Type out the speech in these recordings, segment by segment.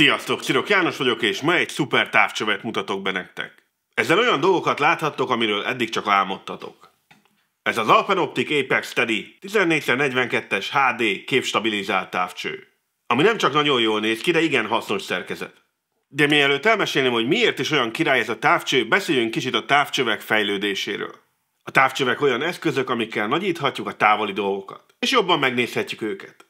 Sziasztok, Csirok János vagyok, és ma egy szuper távcsövet mutatok be nektek. Ezzel olyan dolgokat láthattok, amiről eddig csak álmodtatok. Ez az Alpenoptik Apex Steady 14x42-es HD képstabilizált távcső, ami nem csak nagyon jól néz ki, de igen hasznos szerkezet. De mielőtt elmesélném, hogy miért is olyan király ez a távcső, beszéljünk kicsit a távcsövek fejlődéséről. A távcsövek olyan eszközök, amikkel nagyíthatjuk a távoli dolgokat, és jobban megnézhetjük őket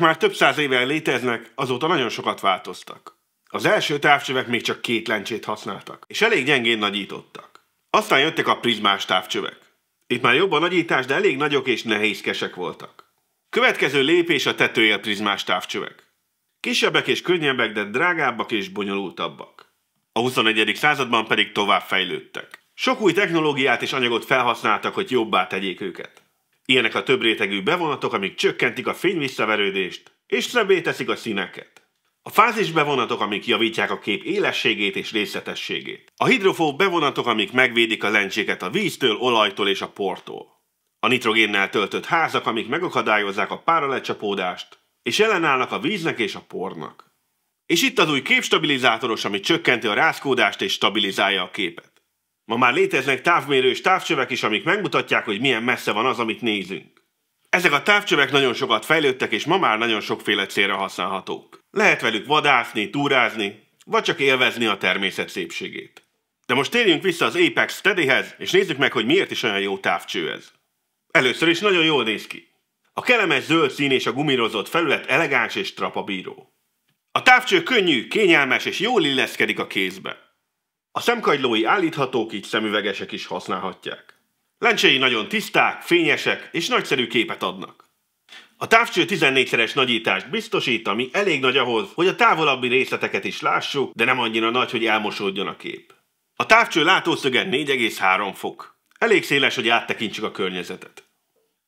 már több száz éve léteznek, azóta nagyon sokat változtak. Az első távcsövek még csak két lencsét használtak, és elég gyengén nagyítottak. Aztán jöttek a prizmás távcsövek. Itt már jobb a nagyítás, de elég nagyok és nehézkesek voltak. Következő lépés a tetőjel prizmás távcsövek. Kisebbek és könnyebbek, de drágábbak és bonyolultabbak. A 21. században pedig tovább fejlődtek. Sok új technológiát és anyagot felhasználtak, hogy jobbá tegyék őket. Ilyenek a több rétegű bevonatok, amik csökkentik a fény visszaverődést, és szebbé teszik a színeket. A fázis bevonatok, amik javítják a kép élességét és részletességét. A hidrofób bevonatok, amik megvédik a lencséket a víztől, olajtól és a portól. A nitrogénnel töltött házak, amik megakadályozzák a páralecsapódást, és ellenállnak a víznek és a pornak. És itt az új képstabilizátoros, ami csökkenti a rázkódást és stabilizálja a képet. Ma már léteznek távmérős távcsövek is, amik megmutatják, hogy milyen messze van az, amit nézünk. Ezek a távcsövek nagyon sokat fejlődtek, és ma már nagyon sokféle célra használhatók. Lehet velük vadászni, túrázni, vagy csak élvezni a természet szépségét. De most térjünk vissza az Apex Steadyhez, és nézzük meg, hogy miért is olyan jó távcső ez. Először is nagyon jól néz ki. A kellemes zöld szín és a gumirozott felület elegáns és trapabíró. A távcső könnyű, kényelmes és jól illeszkedik a kézbe. A szemkagylói állíthatók, így szemüvegesek is használhatják. Lencséi nagyon tiszták, fényesek és nagyszerű képet adnak. A távcső 14-szeres nagyítást biztosít, ami elég nagy ahhoz, hogy a távolabbi részleteket is lássuk, de nem annyira nagy, hogy elmosódjon a kép. A távcső látószöge 4,3 fok. Elég széles, hogy áttekintsük a környezetet.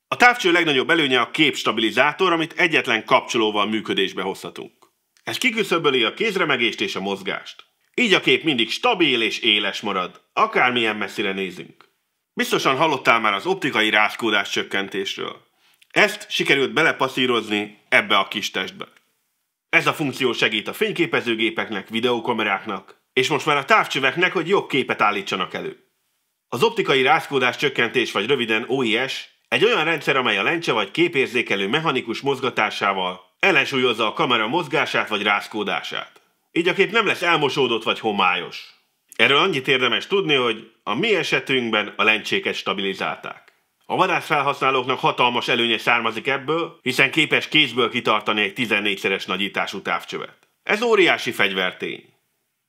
A távcső legnagyobb előnye a képstabilizátor, amit egyetlen kapcsolóval működésbe hozhatunk. Ez kiküszöböli a kézremegést és a mozgást. Így a kép mindig stabil és éles marad, akármilyen messzire nézünk. Biztosan hallottál már az optikai rázkódás csökkentésről. Ezt sikerült belepasszírozni ebbe a kis testbe. Ez a funkció segít a fényképezőgépeknek, videókameráknak, és most már a távcsöveknek, hogy jobb képet állítsanak elő. Az optikai rázkódás csökkentés, vagy röviden OIS, egy olyan rendszer, amely a lencse vagy képérzékelő mechanikus mozgatásával ellensúlyozza a kamera mozgását vagy rázkódását. Így a kép nem lesz elmosódott vagy homályos. Erről annyit érdemes tudni, hogy a mi esetünkben a lencséket stabilizálták. A vadászfelhasználóknak hatalmas előnye származik ebből, hiszen képes kézből kitartani egy 14-szeres nagyítású távcsövet. Ez óriási fegyvertény.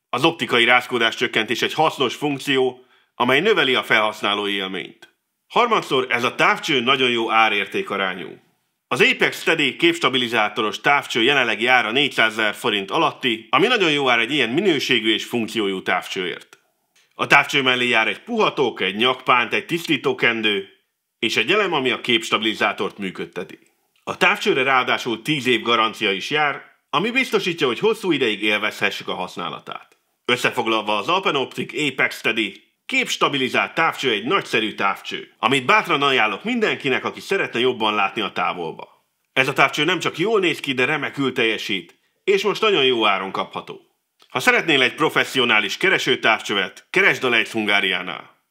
Az optikai rázkódás csökkentés egy hasznos funkció, amely növeli a felhasználó élményt. Harmadszor ez a távcső nagyon jó árértékarányú. Az Apex Steady képstabilizátoros távcső jelenlegi ára 400 ezer forint alatti, ami nagyon jó ár egy ilyen minőségű és funkciójú távcsőért. A távcső mellé jár egy puhatók, egy nyakpánt, egy tisztítókendő, és egy elem, ami a képstabilizátort működteti. A távcsőre ráadásul 10 év garancia is jár, ami biztosítja, hogy hosszú ideig élvezhessük a használatát. Összefoglalva az Alpenoptik Apex Steady Képstabilizált távcső egy nagyszerű távcső, amit bátran ajánlok mindenkinek, aki szeretne jobban látni a távolba. Ez a távcső nem csak jól néz ki, de remekül teljesít, és most nagyon jó áron kapható. Ha szeretnél egy professzionális keresőtávcsövet, keresd a Lejt Hungáriánál!